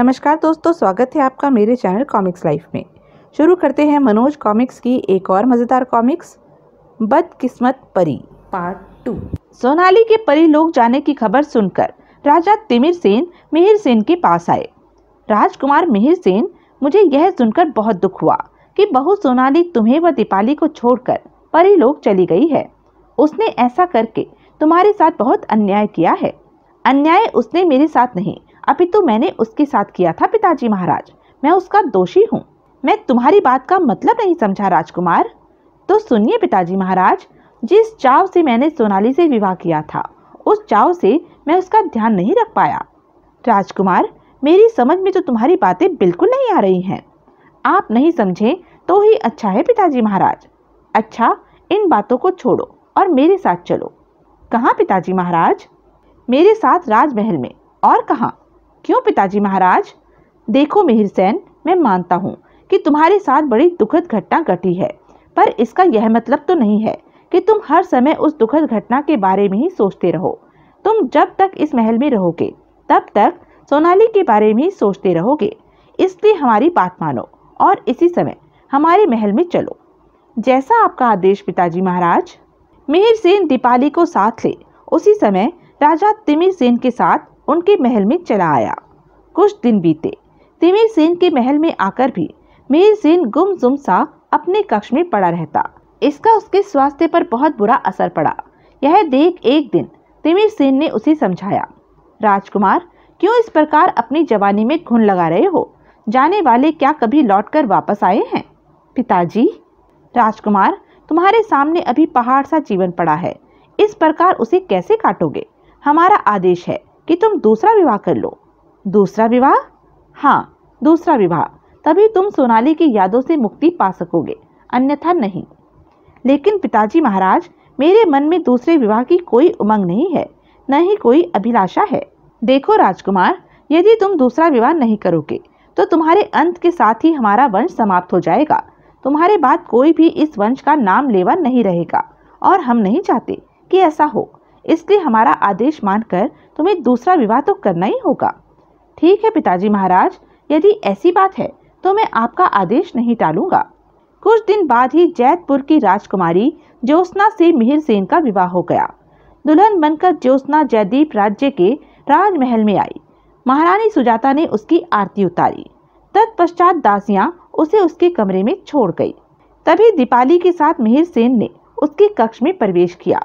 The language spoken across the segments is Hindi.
नमस्कार दोस्तों स्वागत है आपका मेरे चैनल कॉमिक्स लाइफ में शुरू करते हैं मनोज कॉमिक्स की एक और मज़ेदार कॉमिक्स बदकिस्मत परी पार्ट टू सोनाली के परी लोग जाने की खबर सुनकर राजा तिमिर सेन मिहिर सेन के पास आए राजकुमार मिहिर सेन मुझे यह सुनकर बहुत दुख हुआ कि बहू सोनाली तुम्हें व दीपाली को छोड़कर परी लोग चली गई है उसने ऐसा करके तुम्हारे साथ बहुत अन्याय किया है अन्याय उसने मेरे साथ नहीं अभी तो मैंने उसके साथ किया था पिताजी महाराज मैं उसका दोषी हूँ मैं तुम्हारी बात का मतलब नहीं समझा राजकुमार तो सुनिए पिताजी महाराज जिस चाव से मैंने सोनाली से विवाह किया था उस चाव से मैं उसका ध्यान नहीं रख पाया राजकुमार मेरी समझ में तो तुम्हारी बातें बिल्कुल नहीं आ रही हैं आप नहीं समझे तो ही अच्छा है पिताजी महाराज अच्छा इन बातों को छोड़ो और मेरे साथ चलो कहाँ पिताजी महाराज मेरे साथ राजमहल में और कहाँ क्यों पिताजी महाराज देखो सेन मैं मानता हूँ कि तुम्हारे साथ बड़ी दुखद घटना घटी है पर इसका यह मतलब तो नहीं है कि तुम हर समय उस दुखद घटना के बारे में ही सोचते रहो तुम जब तक इस महल में रहोगे तब तक सोनाली के बारे में ही सोचते रहोगे इसलिए हमारी बात मानो और इसी समय हमारे महल में चलो जैसा आपका आदेश पिताजी महाराज मिहिर सेन दीपाली को साथ ले उसी समय राजा तिमिर सेन के साथ उनके महल में चला आया कुछ दिन बीते तिमिर सेन के महल में आकर भी मीर सेन गुम जुम सा अपने कक्ष में पड़ा रहता इसका उसके स्वास्थ्य पर बहुत बुरा असर पड़ा यह देख एक दिन तिमिर सेन ने उसे समझाया राजकुमार क्यों इस प्रकार अपनी जवानी में घुन लगा रहे हो जाने वाले क्या कभी लौटकर वापस आए हैं पिताजी राजकुमार तुम्हारे सामने अभी पहाड़ सा जीवन पड़ा है इस प्रकार उसे कैसे काटोगे हमारा आदेश है कि तुम दूसरा विवाह कर लो दूसरा विवाह हाँ दूसरा विवाह तभी तुम सोनाली की यादों से मुक्ति पा सकोगे अन्यथा नहीं लेकिन पिताजी महाराज मेरे मन में दूसरे विवाह की कोई उमंग नहीं है न ही कोई अभिलाषा है देखो राजकुमार यदि तुम दूसरा विवाह नहीं करोगे तो तुम्हारे अंत के साथ ही हमारा वंश समाप्त हो जाएगा तुम्हारे बाद कोई भी इस वंश का नाम लेवा नहीं रहेगा और हम नहीं चाहते कि ऐसा हो इसलिए हमारा आदेश मानकर तुम्हें दूसरा विवाह तो करना ही होगा ठीक है पिताजी महाराज यदि ऐसी बात है तो मैं आपका आदेश नहीं टालूंगा कुछ दिन बाद ही जैतपुर की राजकुमारी ज्योत्ना से मिहिर सेन का विवाह हो गया दुल्हन बनकर ज्योत्ना जयदीप राज्य के राजमहल में आई महारानी सुजाता ने उसकी आरती उतारी तत्पश्चात दासियां उसे उसके कमरे में छोड़ गई तभी दीपाली के साथ मिहिर सेन ने उसके कक्ष में प्रवेश किया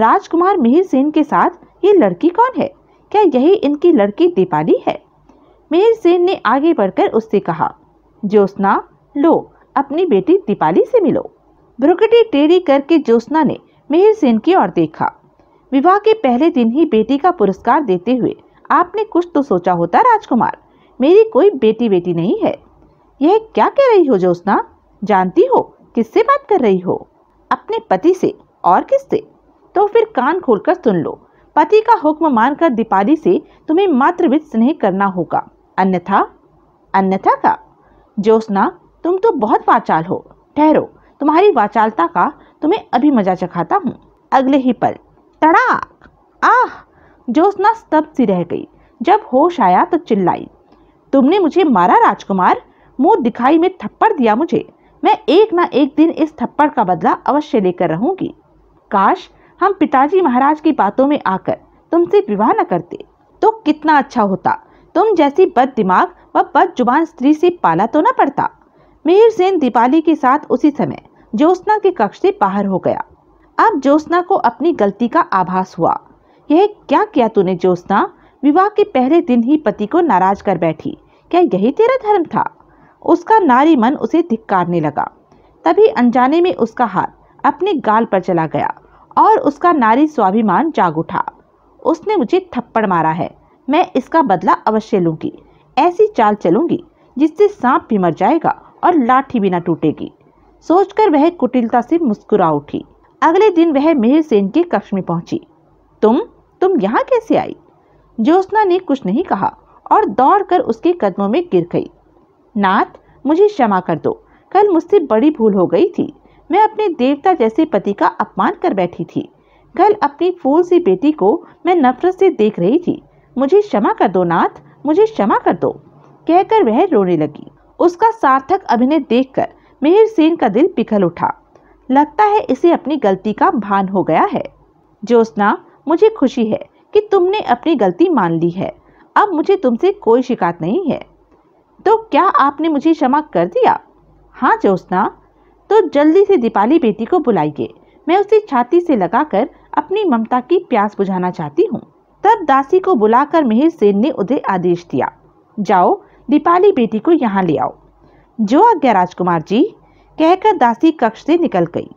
राजकुमार मिहिर सेन के साथ ये लड़की कौन है क्या यही इनकी लड़की दीपाली है मिहिर सेन ने आगे बढ़कर उससे कहा ज्योत्ना लो अपनी बेटी दीपाली से मिलो ब्रुकटी टेढ़ी करके ज्योत्ना ने मिहिर सेन की ओर देखा विवाह के पहले दिन ही बेटी का पुरस्कार देते हुए आपने कुछ तो सोचा होता राजकुमार मेरी कोई बेटी बेटी नहीं है यह क्या कह रही हो ज्योत्ना जानती हो किससे बात कर रही हो अपने पति से और किससे तो फिर कान खोलकर सुन लो पति का हुक्म मानकर दीपाली से तुम्हें मातृविद स्नेह करना होगा अन्यथा अन्यथा का ज्योत्ना तुम तो बहुत वाचाल हो ठहरो तुम्हारी वाचालता का तुम्हें अभी मजा चखाता हूँ अगले ही पल तड़ाक आह ज्योत्ना स्तब्ध सी रह गई जब होश आया तो चिल्लाई तुमने मुझे मारा राजकुमार मुंह दिखाई में थप्पड़ दिया मुझे मैं एक ना एक दिन इस थप्पड़ का बदला अवश्य लेकर रहूंगी काश हम पिताजी महाराज की बातों में आकर तुमसे विवाह न करते तो कितना अच्छा होता तुम जैसी बद दिमाग व बद जुबान स्त्री से पाला तो न पड़ता मेहर सेन दीपाली के साथ उसी समय ज्योत्ना के कक्ष से बाहर हो गया अब ज्योत्ना को अपनी गलती का आभास हुआ यह क्या किया तूने ज्योत्ना विवाह के पहले दिन ही पति को नाराज कर बैठी क्या यही तेरा धर्म था उसका नारी मन उसे धिक्कारने लगा तभी अनजाने में उसका हाथ अपने गाल पर चला गया और उसका नारी स्वाभिमान जाग उठा उसने मुझे थप्पड़ मारा है मैं इसका बदला अवश्य लूंगी ऐसी चाल चलूंगी जिससे सांप भी मर जाएगा और लाठी भी ना टूटेगी सोचकर वह कुटिलता से मुस्कुरा उठी अगले दिन वह मेहर सेन के कक्ष में पहुंची तुम तुम यहाँ कैसे आई ज्योत्ना ने कुछ नहीं कहा और दौड़कर उसके कदमों में गिर गई नाथ मुझे क्षमा कर दो कल मुझसे बड़ी भूल हो गई थी मैं अपने देवता जैसे पति का अपमान कर बैठी थी कल अपनी फूल सी बेटी को मैं नफरत से देख रही थी मुझे क्षमा कर दो नाथ मुझे क्षमा कर दो कहकर वह रोने लगी उसका सार्थक अभिनय देखकर मिहिर सेन का दिल पिघल उठा लगता है इसे अपनी गलती का भान हो गया है ज्योत्ना मुझे खुशी है कि तुमने अपनी गलती मान ली है अब मुझे तुमसे कोई शिकायत नहीं है तो क्या आपने मुझे क्षमा कर दिया हाँ ज्योत्ना तो जल्दी से दीपाली बेटी को बुलाइए मैं उसे छाती से लगाकर अपनी ममता की प्यास बुझाना चाहती हूँ तब दासी को बुलाकर मिहिर सेन ने उन्हें आदेश दिया जाओ दीपाली बेटी को यहाँ ले आओ जो आज्ञा राजकुमार जी कहकर दासी कक्ष से निकल गई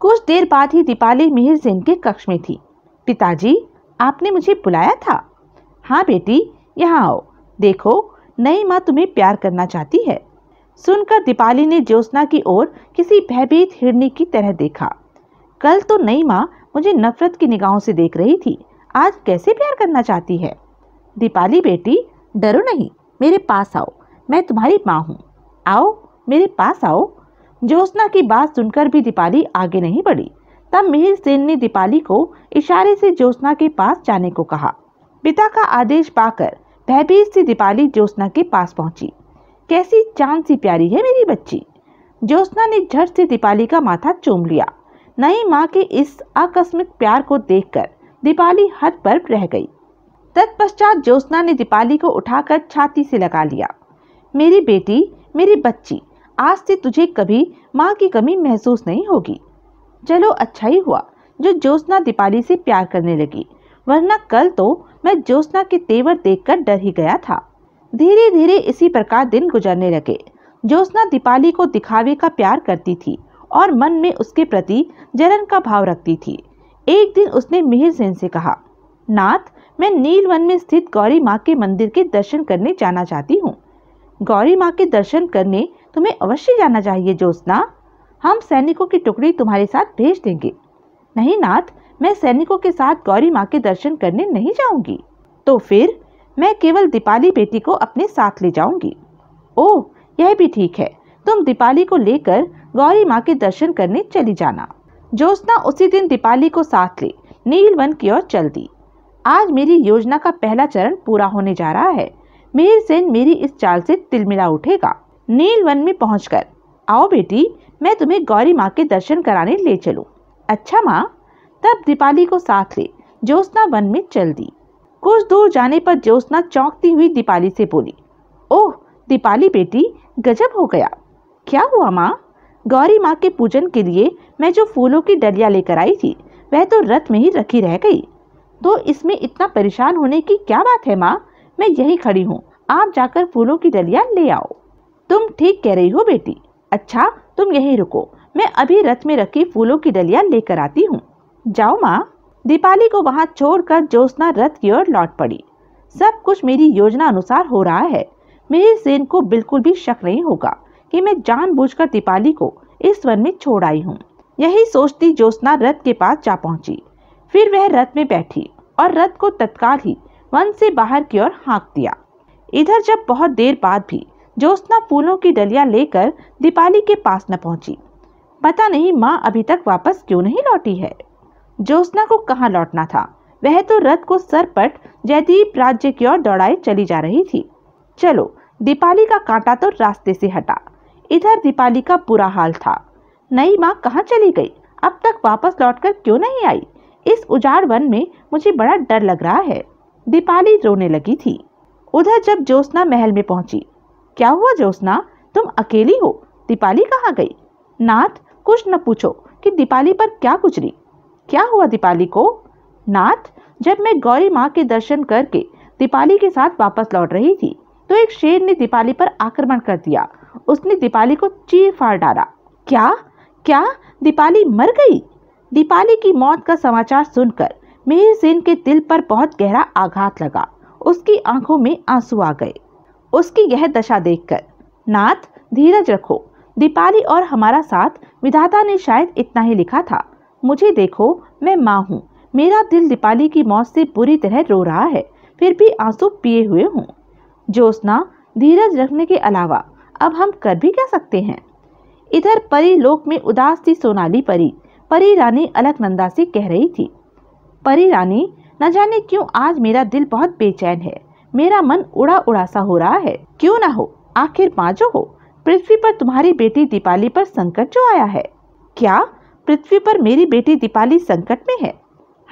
कुछ देर बाद ही दीपाली मिहिर सेन के कक्ष में थी पिताजी आपने मुझे बुलाया था हाँ बेटी यहाँ आओ देखो नई माँ तुम्हें प्यार करना चाहती है सुनकर दीपाली ने ज्योत्ना की ओर किसी भयभीत हिरनी की तरह देखा कल तो नई माँ मुझे नफरत की निगाहों से देख रही थी आज कैसे प्यार करना चाहती है दीपाली बेटी डरो नहीं मेरे पास आओ मैं तुम्हारी माँ हूँ आओ मेरे पास आओ ज्योत्ना की बात सुनकर भी दीपाली आगे नहीं बढ़ी तब मिहिर सेन ने दीपाली को इशारे से ज्योत्ना के पास जाने को कहा पिता का आदेश पाकर भयभीत से दीपाली ज्योत्ना के पास पहुंची कैसी चांद सी प्यारी है मेरी बच्ची ज्योत्ना ने झट से दीपाली का माथा चूम लिया नई माँ के इस आकस्मिक प्यार को देखकर दीपाली हद पर रह गई तत्पश्चात ज्योत्ना ने दीपाली को उठाकर छाती से लगा लिया मेरी बेटी मेरी बच्ची आज से तुझे कभी माँ की कमी महसूस नहीं होगी चलो अच्छा ही हुआ जो ज्योत्ना दीपाली से प्यार करने लगी वरना कल तो मैं ज्योत्ना के तेवर देखकर डर ही गया था धीरे धीरे इसी प्रकार दिन गुजरने लगे ज्योत्ना दीपाली को दिखावे का प्यार करती थी और मन में उसके प्रति जलन का भाव रखती थी एक दिन उसने मिहिर सेन से कहा नाथ मैं नील वन में स्थित गौरी माँ के मंदिर के दर्शन करने जाना चाहती हूँ गौरी माँ के दर्शन करने तुम्हें अवश्य जाना चाहिए ज्योत्ना हम सैनिकों की टुकड़ी तुम्हारे साथ भेज देंगे नहीं नाथ मैं सैनिकों के साथ गौरी माँ के दर्शन करने नहीं जाऊंगी तो फिर मैं केवल दीपाली बेटी को अपने साथ ले जाऊंगी ओह यह भी ठीक है तुम दीपाली को लेकर गौरी माँ के दर्शन करने चली जाना ज्योत्ना उसी दिन दीपाली को साथ ले नील वन की ओर चल दी आज मेरी योजना का पहला चरण पूरा होने जा रहा है मेर सेन मेरी इस चाल से तिलमिला उठेगा नील वन में पहुँच आओ बेटी मैं तुम्हें गौरी माँ के दर्शन कराने ले चलूँ अच्छा माँ तब दीपाली को साथ ले ज्योत्ना वन में चल दी कुछ दूर जाने पर ज्योत्ना चौंकती हुई दीपाली से बोली ओह दीपाली बेटी गजब हो गया क्या हुआ माँ गौरी माँ के पूजन के लिए मैं जो फूलों की डलिया लेकर आई थी वह तो रथ में ही रखी रह गई तो इसमें इतना परेशान होने की क्या बात है माँ मैं यही खड़ी हूँ आप जाकर फूलों की डलिया ले आओ तुम ठीक कह रही हो बेटी अच्छा तुम यही रुको मैं अभी रथ में रखी फूलों की डलिया लेकर आती हूँ जाओ माँ दीपाली को वहां छोड़कर ज्योत्ना रथ की ओर लौट पड़ी सब कुछ मेरी योजना अनुसार हो रहा है मेरी सेन को बिल्कुल भी शक नहीं होगा कि मैं जानबूझकर दीपाली को इस वन में छोड़ आई हूँ यही सोचती ज्योत्ना रथ के पास जा पहुंची फिर वह रथ में बैठी और रथ को तत्काल ही वन से बाहर की ओर हाँक दिया इधर जब बहुत देर बाद भी ज्योत्ना फूलों की डलिया लेकर दीपाली के पास न पहुंची पता नहीं माँ अभी तक वापस क्यों नहीं लौटी है ज्योत्ना को कहाँ लौटना था वह तो रथ को सरपट जयदीप राज्य की ओर दौड़ाए चली जा रही थी चलो दीपाली का कांटा तो रास्ते से हटा इधर दीपाली का बुरा हाल था नई माँ कहाँ चली गई अब तक वापस लौटकर क्यों नहीं आई इस उजाड़ वन में मुझे बड़ा डर लग रहा है दीपाली रोने लगी थी उधर जब ज्योत्ना महल में पहुंची क्या हुआ ज्योत्ना तुम अकेली हो दीपाली कहाँ गई नाथ कुछ न पूछो कि दीपाली पर क्या गुजरी क्या हुआ दीपाली को नाथ जब मैं गौरी माँ के दर्शन करके दीपाली के साथ वापस लौट रही थी तो एक शेर ने दीपाली पर आक्रमण कर दिया उसने दीपाली को चीर फाड़ डाला क्या क्या दीपाली मर गई दीपाली की मौत का समाचार सुनकर मेहर सेन के दिल पर बहुत गहरा आघात लगा उसकी आंखों में आंसू आ गए उसकी यह दशा देखकर नाथ धीरज रखो दीपाली और हमारा साथ विधाता ने शायद इतना ही लिखा था मुझे देखो मैं माँ हूँ मेरा दिल दीपाली की मौत से बुरी तरह रो रहा है फिर भी आंसू पिए हुए हूँ ज्योत्ना धीरज रखने के अलावा अब हम कर भी क्या सकते हैं इधर परी लोक में उदास थी सोनाली परी परी रानी अलकनंदा से कह रही थी परी रानी न जाने क्यों आज मेरा दिल बहुत बेचैन है मेरा मन उड़ा उड़ा सा हो रहा है क्यों ना हो आखिर पाँचो हो पृथ्वी पर तुम्हारी बेटी दीपाली पर संकट जो आया है क्या पृथ्वी पर मेरी बेटी दीपाली संकट में है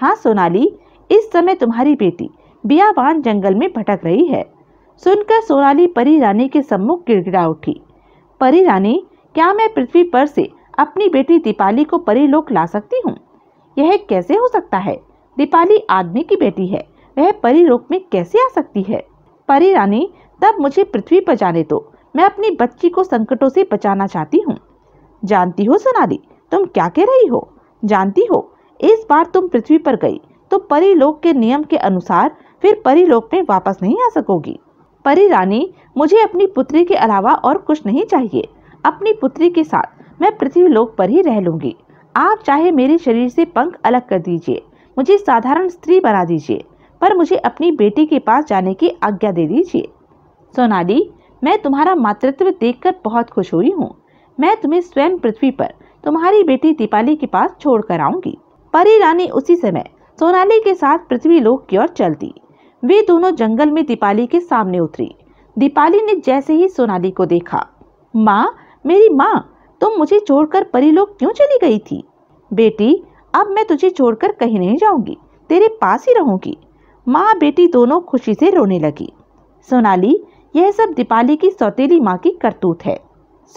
हाँ सोनाली इस समय तुम्हारी बेटी बियाबान जंगल में भटक रही है सुनकर सोनाली परी रानी के सम्मुख गिड़गिड़ा उठी परी रानी क्या मैं पृथ्वी पर से अपनी बेटी दीपाली को परीलोक ला सकती हूँ यह कैसे हो सकता है दीपाली आदमी की बेटी है वह परीलोक में कैसे आ सकती है परी रानी तब मुझे पृथ्वी पर जाने दो मैं अपनी बच्ची को संकटों से बचाना चाहती हूँ जानती हो सोनाली तुम क्या कह रही हो जानती हो इस बार तुम पृथ्वी पर गई तो परिलोक के नियम के अनुसार फिर परिलोक में वापस नहीं आ सकोगी परी रानी मुझे अपनी पुत्री के अलावा और कुछ नहीं चाहिए अपनी पुत्री के साथ मैं पृथ्वी लोक पर ही रह लूंगी आप चाहे मेरे शरीर से पंख अलग कर दीजिए मुझे साधारण स्त्री बना दीजिए पर मुझे अपनी बेटी के पास जाने की आज्ञा दे दीजिए सोनाली मैं तुम्हारा मातृत्व देखकर बहुत खुश हुई हूँ मैं तुम्हें स्वयं पृथ्वी पर तुम्हारी बेटी दीपाली के पास छोड़ कर आऊंगी परी रानी उसी समय सोनाली के साथ पृथ्वी लोक की ओर चल दी वे दोनों जंगल में दीपाली के सामने उतरी दीपाली ने जैसे ही सोनाली को देखा माँ मेरी माँ तुम मुझे छोड़कर परी लोग क्यों चली गई थी बेटी अब मैं तुझे छोड़कर कहीं नहीं जाऊंगी तेरे पास ही रहूंगी माँ बेटी दोनों खुशी से रोने लगी सोनाली यह सब दीपाली की सौतेली माँ की करतूत है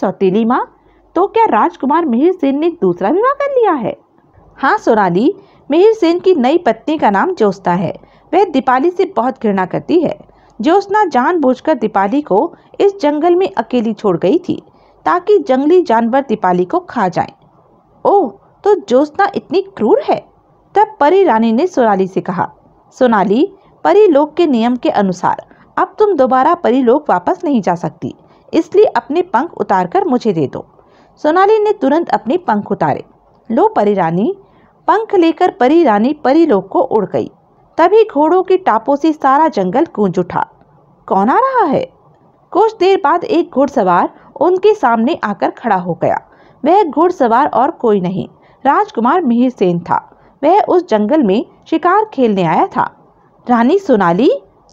सौतेली माँ तो क्या राजकुमार मिहिर सेन ने दूसरा विवाह कर लिया है हाँ सोनाली मिहिर सेन की नई पत्नी का नाम ज्योत्ना है वह दीपाली से बहुत घृणा करती है बोझ जानबूझकर दीपाली को इस जंगल में अकेली छोड़ गई थी ताकि जंगली जानवर दीपाली को खा जाए ओह तो ज्योत्ना इतनी क्रूर है तब परी रानी ने सोनाली से कहा सोनाली परी के नियम के अनुसार अब तुम दोबारा परी वापस नहीं जा सकती इसलिए अपने पंख उतार कर मुझे दे दो सोनाली ने तुरंत अपने पंख उतारे लो परी रानी पंख लेकर परी रानी परीलोक को उड़ गई तभी घोड़ों की टापों से सारा जंगल गूंज उठा कौन आ रहा है कुछ देर बाद एक घुड़सवार उनके सामने आकर खड़ा हो गया वह घुड़सवार और कोई नहीं राजकुमार मिहिर सेन था वह उस जंगल में शिकार खेलने आया था रानी सोनाली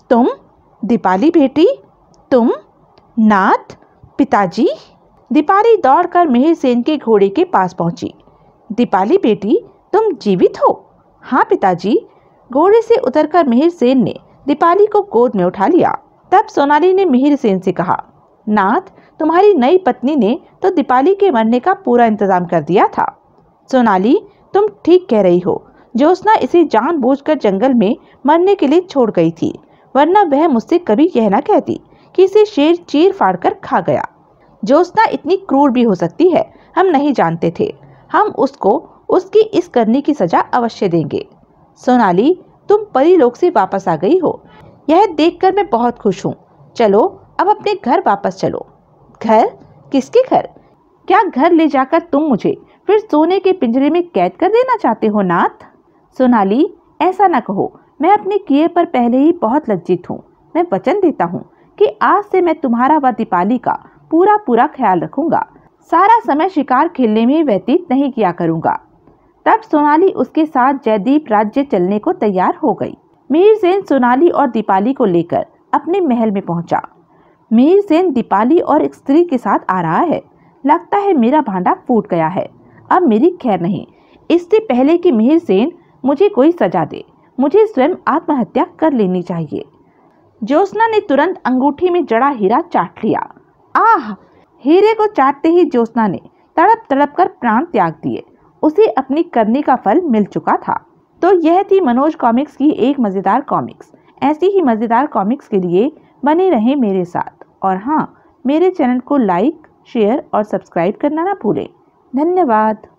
तुम दीपाली बेटी तुम नाथ पिताजी दीपाली दौड़कर मिहिर सेन के घोड़े के पास पहुंची दीपाली बेटी तुम जीवित हो हाँ पिताजी घोड़े से उतरकर मेहर सेन ने दीपाली को गोद में उठा लिया तब सोनाली ने मिहिर सेन से कहा नाथ तुम्हारी नई पत्नी ने तो दीपाली के मरने का पूरा इंतजाम कर दिया था सोनाली तुम ठीक कह रही हो ज्योत्ना इसे जानबूझकर जंगल में मरने के लिए छोड़ गई थी वरना वह मुझसे कभी यह न कहती कि इसे शेर चीर फाड़ कर खा गया ज्योत्ना इतनी क्रूर भी हो सकती है हम नहीं जानते थे हम उसको उसकी इस करने की सजा अवश्य देंगे सोनाली तुम परी लोग से वापस आ गई हो यह देखकर मैं बहुत खुश हूँ चलो अब अपने घर वापस चलो घर किसके घर क्या घर ले जाकर तुम मुझे फिर सोने के पिंजरे में कैद कर देना चाहते हो नाथ सोनाली ऐसा ना कहो मैं अपने किए पर पहले ही बहुत लज्जित हूँ मैं वचन देता हूँ कि आज से मैं तुम्हारा व दीपाली का पूरा पूरा ख्याल रखूंगा सारा समय शिकार खेलने में व्यतीत नहीं किया करूंगा तब सोनाली उसके साथ जयदीप राज्य चलने को तैयार हो गई मीर सेन सोनाली और दीपाली को लेकर अपने महल में पहुंचा मीर सेन दीपाली और एक स्त्री के साथ आ रहा है लगता है मेरा भांडा फूट गया है अब मेरी खैर नहीं इससे पहले कि मिहिर सेन मुझे कोई सजा दे मुझे स्वयं आत्महत्या कर लेनी चाहिए ज्योत्ना ने तुरंत अंगूठी में जड़ा हीरा चाट लिया आह हीरे को चाटते ही ज्योत्ना ने तड़प तड़प कर प्राण त्याग दिए उसे अपनी करनी का फल मिल चुका था तो यह थी मनोज कॉमिक्स की एक मज़ेदार कॉमिक्स ऐसी ही मज़ेदार कॉमिक्स के लिए बने रहें मेरे साथ और हाँ मेरे चैनल को लाइक शेयर और सब्सक्राइब करना ना भूलें धन्यवाद